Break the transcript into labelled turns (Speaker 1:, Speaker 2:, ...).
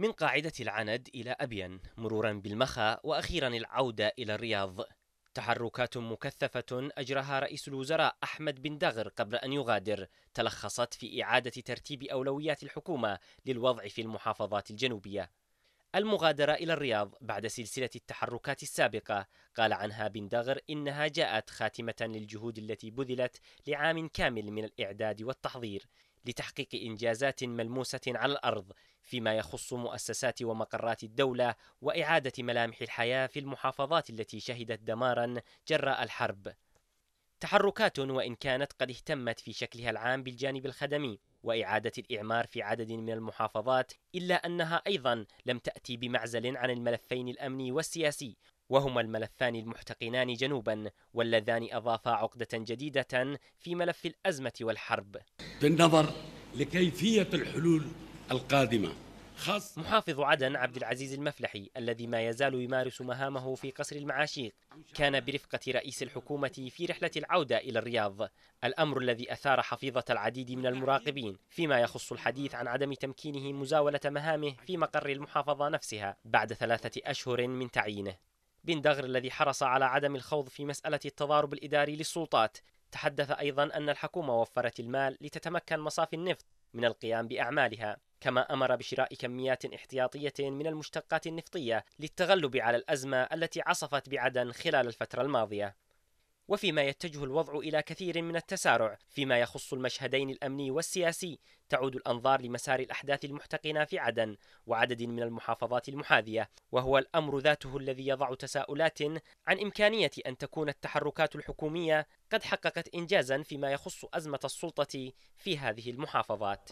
Speaker 1: من قاعدة العند إلى أبين مرورا بالمخا وأخيرا العودة إلى الرياض تحركات مكثفة أجراها رئيس الوزراء أحمد بن دغر قبل أن يغادر تلخصت في إعادة ترتيب أولويات الحكومة للوضع في المحافظات الجنوبية المغادرة إلى الرياض بعد سلسلة التحركات السابقة قال عنها بن دغر إنها جاءت خاتمة للجهود التي بذلت لعام كامل من الإعداد والتحضير لتحقيق انجازات ملموسه على الارض فيما يخص مؤسسات ومقرات الدوله واعاده ملامح الحياه في المحافظات التي شهدت دمارا جراء الحرب تحركات وان كانت قد اهتمت في شكلها العام بالجانب الخدمي واعاده الاعمار في عدد من المحافظات الا انها ايضا لم تاتي بمعزل عن الملفين الامني والسياسي وهما الملفان المحتقنان جنوبا واللذان أضافا عقدة جديدة في ملف الأزمة والحرب بالنظر لكيفية الحلول القادمة خاص محافظ عدن عبد العزيز المفلحي الذي ما يزال يمارس مهامه في قصر المعاشيق كان برفقة رئيس الحكومة في رحلة العودة إلى الرياض الأمر الذي أثار حفيظة العديد من المراقبين فيما يخص الحديث عن عدم تمكينه مزاولة مهامه في مقر المحافظة نفسها بعد ثلاثة أشهر من تعيينه بن دغر الذي حرص على عدم الخوض في مسألة التضارب الإداري للسلطات تحدث أيضا أن الحكومة وفرت المال لتتمكن مصافي النفط من القيام بأعمالها كما أمر بشراء كميات احتياطية من المشتقات النفطية للتغلب على الأزمة التي عصفت بعدن خلال الفترة الماضية وفيما يتجه الوضع إلى كثير من التسارع فيما يخص المشهدين الأمني والسياسي تعود الأنظار لمسار الأحداث المحتقنة في عدن وعدد من المحافظات المحاذية وهو الأمر ذاته الذي يضع تساؤلات عن إمكانية أن تكون التحركات الحكومية قد حققت إنجازا فيما يخص أزمة السلطة في هذه المحافظات